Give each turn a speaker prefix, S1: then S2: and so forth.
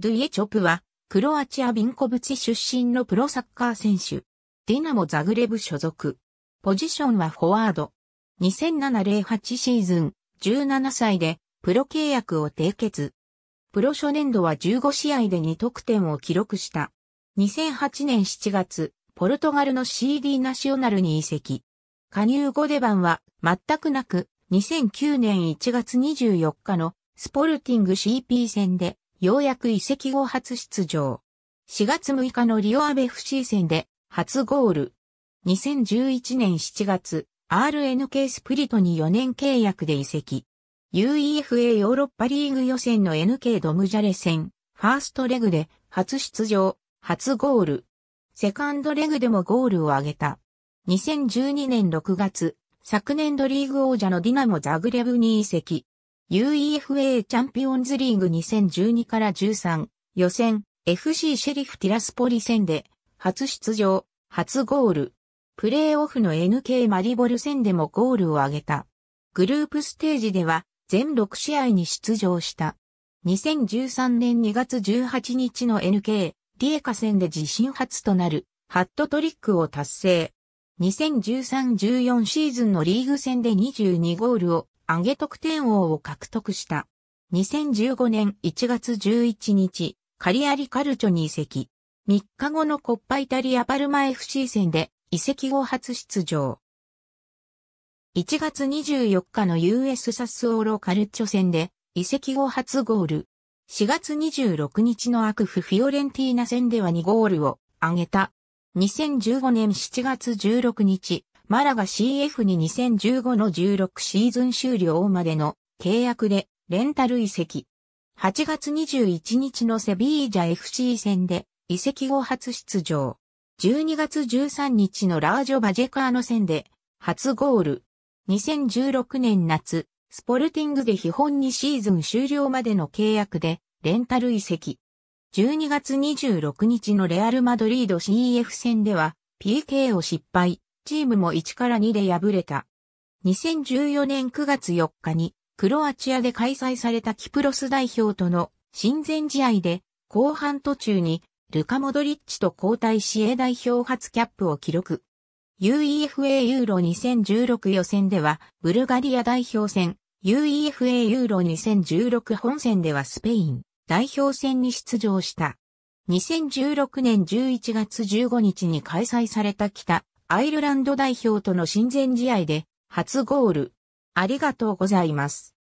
S1: ドゥイエチョプは、クロアチアビンコブチ出身のプロサッカー選手。ディナモザグレブ所属。ポジションはフォワード。2007-08シーズン、17歳で、プロ契約を締結。プロ初年度は15試合で2得点を記録した。2008年7月、ポルトガルの CD ナショナルに移籍。加入後出番は全くなく、2009年1月24日のスポルティング CP 戦でようやく移籍後初出場。4月6日のリオアベ FC 戦で初ゴール。2011年7月、RNK スプリトに4年契約で移籍。UEFA ヨーロッパリーグ予選の NK ドムジャレ戦、ファーストレグで初出場、初ゴール。セカンドレグでもゴールを挙げた。2012年6月、昨年度リーグ王者のディナモ・ザグレブに移籍。UEFA チャンピオンズリーグ2012から13予選 FC シェリフティラスポリ戦で初出場、初ゴール。プレーオフの NK マリボル戦でもゴールを挙げた。グループステージでは全6試合に出場した。2013年2月18日の NK リエカ戦で自身初となるハットトリックを達成。2013-14シーズンのリーグ戦で22ゴールを上げ得点王を獲得した。2015年1月11日、カリアリカルチョに移籍。3日後のコッパイタリアパルマ FC 戦で移籍後初出場。1月24日の US サスオーロカルチョ戦で移籍後初ゴール。4月26日のアクフフィオレンティーナ戦では2ゴールを挙げた。2015年7月16日、マラが CF に2015の16シーズン終了までの契約でレンタル移籍。8月21日のセビージャ FC 戦で移籍後初出場。12月13日のラージョ・バジェカーノ戦で初ゴール。2016年夏、スポルティングで基本にシーズン終了までの契約でレンタル移籍。12月26日のレアル・マドリード CF 戦では PK を失敗、チームも1から2で敗れた。2014年9月4日にクロアチアで開催されたキプロス代表との親善試合で後半途中にルカ・モドリッチと交代し A 代表初キャップを記録。UEFA ユーロ2016予選ではブルガリア代表戦、UEFA ユーロ2016本戦ではスペイン、代表戦に出場した。2016年11月15日に開催された北アイルランド代表との親善試合で初ゴール。ありがとうございます。